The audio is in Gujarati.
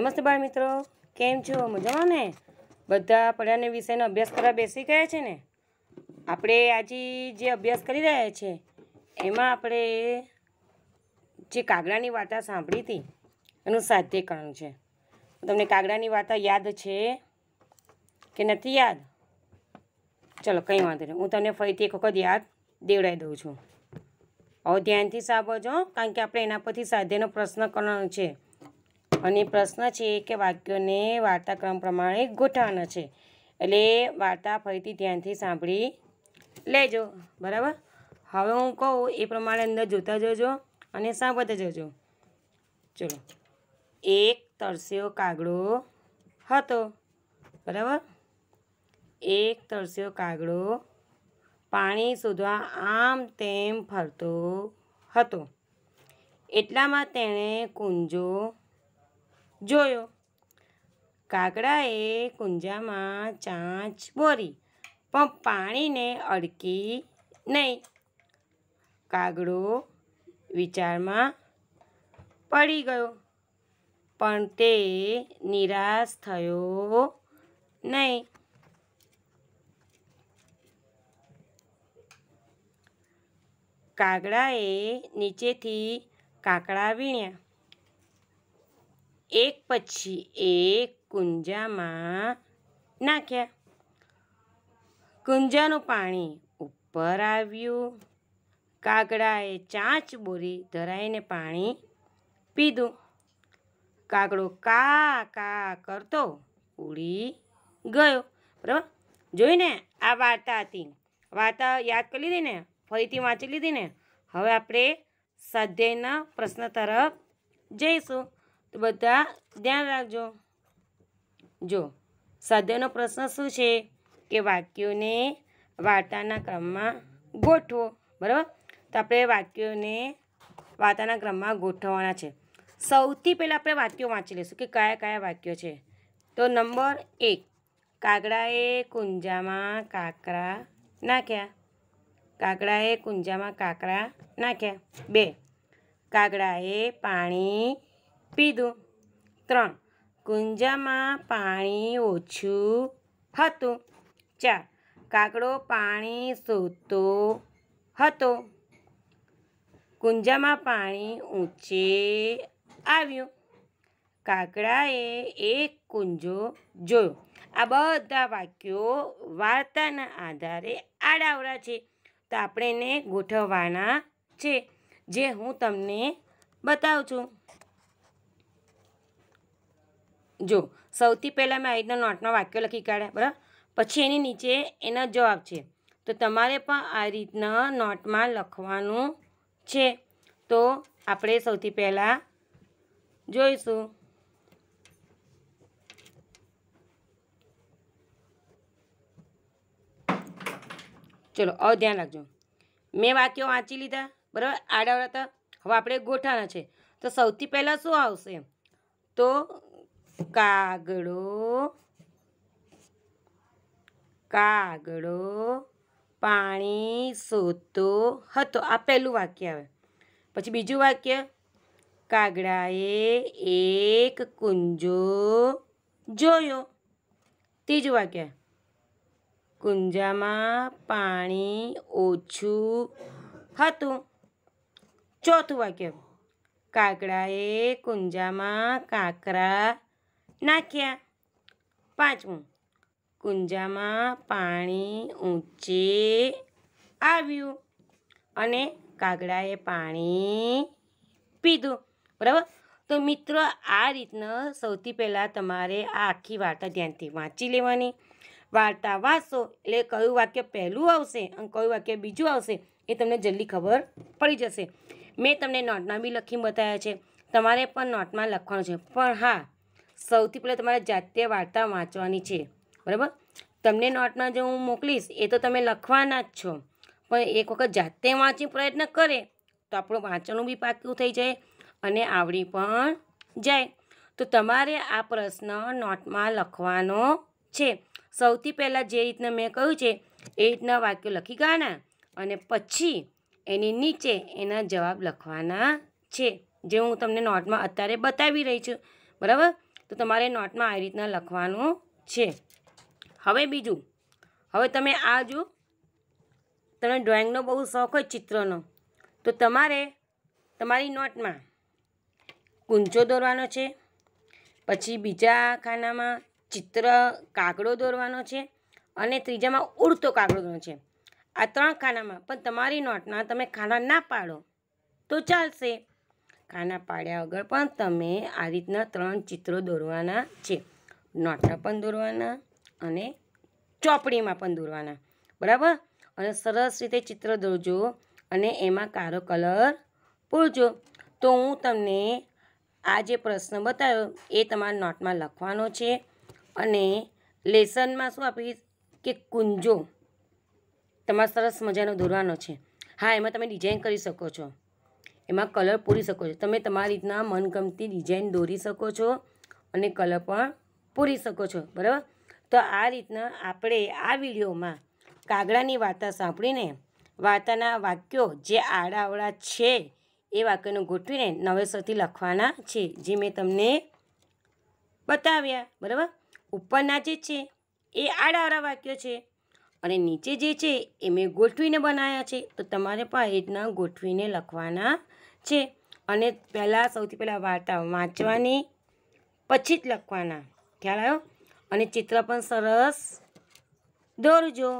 નમસ્તે બાળ મિત્રો કેમ છો મજામાં ને બધા પઢાને વિષયનો અભ્યાસ કરવા બેસી ગયા છે ને આપણે આજે જે અભ્યાસ કરી રહ્યા છે એમાં આપણે જે કાગડાની વાર્તા સાંભળી હતી એનું સાધ્યકરણ છે તમને કાગડાની વાર્તા યાદ છે કે નથી યાદ ચલો કંઈ વાંધો નહીં હું તમને ફરીથી એક વખત યાદ દેવડાવી દઉં છું હવે ધ્યાનથી સાંભળજો કારણ કે આપણે એના પરથી સાધ્યનો પ્રશ્ન કરવાનો છે અને પ્રશ્ન છે કે વાક્યોને વાર્તાક્રમ પ્રમાણે ગોઠવવાના છે એટલે વાર્તા ફરીથી ધ્યાનથી સાંભળી લેજો બરાબર હવે હું કહું એ પ્રમાણે અંદર જોતા જજો અને સાંભળતા જજો ચલો એક તરસ્યો કાગડો હતો બરાબર એક તરસ્યો કાગડો પાણી શોધવા આમ તેમ ફરતો હતો એટલામાં તેણે કુંજો જોયો કાગડાએ કુંજામાં ચાંચ બોરી પણ પાણીને અડકી નહીં કાગડો વિચારમાં પડી ગયો પણ તે નિરાશ થયો નહીં કાગડાએ નીચેથી કાકડા વીણ્યા એક પછી એક કુંજામાં નાખ્યા કુંજાનું પાણી ઉપર આવ્યું કાગડાએ ચાંચ બોરી ધરાઈને પાણી પીધું કાગડો કા કા કરતો ઉડી ગયો બરાબર જોઈને આ વાર્તા હતી વાર્તા યાદ કરી લીધી ને ફરીથી વાંચી લીધી ને હવે આપણે સ્વાધ્યાયના પ્રશ્ન તરફ જઈશું બધા ધ્યાન રાખજો જો સાધ્યનો પ્રશ્ન શું છે કે વાક્યોને વાર્તાના ક્રમમાં ગોઠવો બરાબર તો આપણે વાક્યોને વાર્તાના ક્રમમાં ગોઠવવાના છે સૌથી પહેલાં આપણે વાક્યો વાંચી લઈશું કે કયા કયા વાક્યો છે તો નંબર એક કાગડાએ કુંજામાં કાકરા નાખ્યા કાગડાએ કુંજામાં કાકરા નાખ્યા બે કાગડાએ પાણી પીધું ત્રણ કુંજામાં પાણી ઓછું હતું ચાર કાકડો પાણી શોધતો હતો કુંજામાં પાણી ઊંચે આવ્યું કાકડાએ એક કુંજો જોયો આ બધા વાક્યો વાર્તાના આધારે આડાવડા છે તો આપણે એને ગોઠવવાના છે જે હું તમને બતાવું છું જો સૌથી પહેલાં મેં આ રીતના નોટમાં વાક્યો લખી કાઢ્યા બરાબર પછી એની નીચે એનો જવાબ છે તો તમારે પણ આ રીતના નોટમાં લખવાનું છે તો આપણે સૌથી પહેલાં જોઈશું ચલો હવે ધ્યાન રાખજો મેં વાક્યો વાંચી લીધા બરાબર આડાવડા હતા હવે આપણે ગોઠવાના છે તો સૌથી પહેલાં શું આવશે તો કાગડો કાગડો પાણી સોતો હતો આ પહેલું વાક્ય આવે પછી બીજું વાક્ય કાગડાએ એક કુંજો જોયો ત્રીજું વાક્ય કુંજામાં પાણી ઓછું હતું ચોથું વાક્ય કાગડાએ કુંજામાં કાંકરા નાખ્યા પાંચમું કુંજામાં પાણી ઊંચે આવ્યું અને કાગડાએ પાણી પીધું બરાબર તો મિત્રો આ રીતના સૌથી પહેલાં તમારે આ આખી વાર્તા ધ્યાનથી વાંચી લેવાની વાર્તા વાંચો એટલે કયું વાક્ય પહેલું આવશે અને કયું વાક્ય બીજું આવશે એ તમને જલ્દી ખબર પડી જશે મેં તમને નોટમાં બી લખી બતાવ્યા છે તમારે પણ નોટમાં લખવાનું છે પણ હા સૌથી પહેલાં તમારે જાતે વાર્તા વાંચવાની છે બરાબર તમને નોટમાં જો હું મોકલીશ એ તો તમે લખવાના જ છો પણ એક વખત જાતે વાંચી પ્રયત્ન કરે તો આપણું વાંચવાનું બી પાક્યું થઈ જાય અને આવડી પણ જાય તો તમારે આ પ્રશ્ન નોટમાં લખવાનો છે સૌથી પહેલાં જે રીતના મેં કહ્યું છે એ રીતના વાક્યો લખી ગાના અને પછી એની નીચે એના જવાબ લખવાના છે જે હું તમને નોટમાં અત્યારે બતાવી રહી છું બરાબર તો તમારે નોટમાં આવી રીતના લખવાનું છે હવે બીજું હવે તમે આ જો તમને ડ્રોઈંગનો બહુ શોખ હોય ચિત્રનો તો તમારે તમારી નોટમાં કુંચો દોરવાનો છે પછી બીજા ખાનામાં ચિત્ર કાગડો દોરવાનો છે અને ત્રીજામાં ઉડતો કાગડો દોરવાનો છે આ ત્રણ ખાનામાં પણ તમારી નોટમાં તમે ખાના ના પાડો તો ચાલશે ખાના પાડ્યા વગર પણ તમે આ રીતના ત્રણ ચિત્રો દોરવાના છે નોટા પણ દોરવાના અને ચોપડીમાં પણ દોરવાના બરાબર અને સરસ રીતે ચિત્ર દોરજો અને એમાં કાળો કલર પૂરજો તો હું તમને આ જે પ્રશ્ન બતાવ્યો એ તમારા નોટમાં લખવાનો છે અને લેસનમાં શું આપીશ કે કુંજો તમારે સરસ મજાનો દોરવાનો છે હા એમાં તમે ડિઝાઇન કરી શકો છો એમાં કલર પૂરી શકો છો તમે તમારી રીતના મનગમતી ડિઝાઇન દોરી શકો છો અને કલર પણ પૂરી શકો છો બરાબર તો આ રીતના આપણે આ વિડીયોમાં કાગડાની વાર્તા સાંભળીને વાર્તાના વાક્યો જે આડાવડા છે એ વાક્યને ગોઠવીને નવેસરથી લખવાના છે જે મેં તમને બતાવ્યા બરાબર ઉપરના જે છે એ આડાવડા વાક્યો છે અને નીચે જે છે એ મેં ગોઠવીને બનાવ્યા છે તો તમારે પણ એ રીતના ગોઠવીને લખવાના છે અને પહેલાં સૌથી પહેલાં વાર્તા વાંચવાની પછી જ લખવાના ખ્યાલ આવ્યો અને ચિત્ર પણ સરસ દોરજો